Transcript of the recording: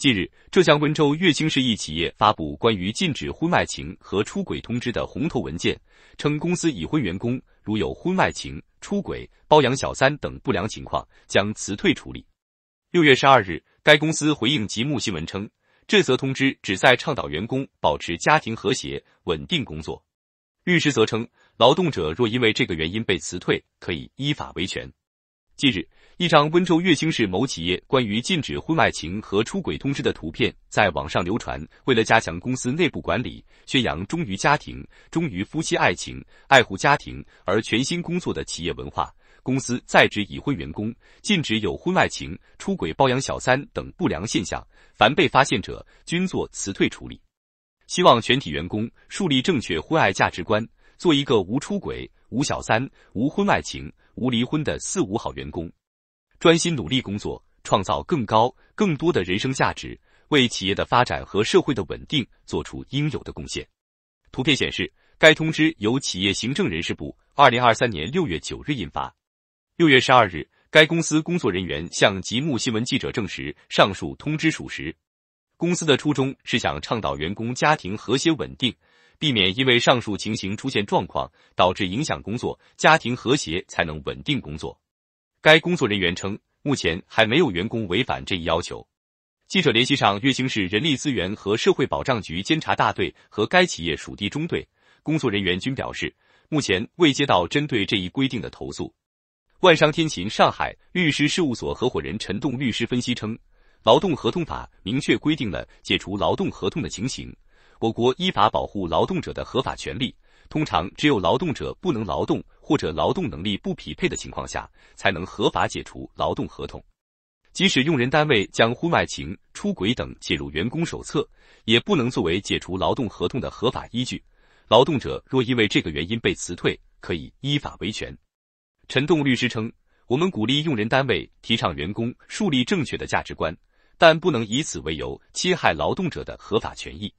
近日，浙江温州乐清市一企业发布关于禁止婚外情和出轨通知的红头文件，称公司已婚员工如有婚外情、出轨、包养小三等不良情况，将辞退处理。六月十二日，该公司回应极目新闻称，这则通知旨在倡导员工保持家庭和谐、稳定工作。律师则称，劳动者若因为这个原因被辞退，可以依法维权。近日，一张温州乐清市某企业关于禁止婚外情和出轨通知的图片在网上流传。为了加强公司内部管理，宣扬忠于家庭、忠于夫妻爱情、爱护家庭而全心工作的企业文化，公司在职已婚员工禁止有婚外情、出轨、包养小三等不良现象，凡被发现者均作辞退处理。希望全体员工树立正确婚爱价值观。做一个无出轨、无小三、无婚外情、无离婚的四五好员工，专心努力工作，创造更高、更多的人生价值，为企业的发展和社会的稳定做出应有的贡献。图片显示，该通知由企业行政人事部二零二三年六月九日印发。六月十二日，该公司工作人员向极目新闻记者证实，上述通知属实。公司的初衷是想倡导员工家庭和谐稳定。避免因为上述情形出现状况，导致影响工作、家庭和谐，才能稳定工作。该工作人员称，目前还没有员工违反这一要求。记者联系上乐清市人力资源和社会保障局监察大队和该企业属地中队，工作人员均表示，目前未接到针对这一规定的投诉。万商天勤上海律师事务所合伙人陈栋律师分析称，劳动合同法明确规定了解除劳动合同的情形。我国依法保护劳动者的合法权利，通常只有劳动者不能劳动或者劳动能力不匹配的情况下，才能合法解除劳动合同。即使用人单位将婚外情、出轨等写入员工手册，也不能作为解除劳动合同的合法依据。劳动者若因为这个原因被辞退，可以依法维权。陈栋律师称：“我们鼓励用人单位提倡员工树立正确的价值观，但不能以此为由侵害劳动者的合法权益。”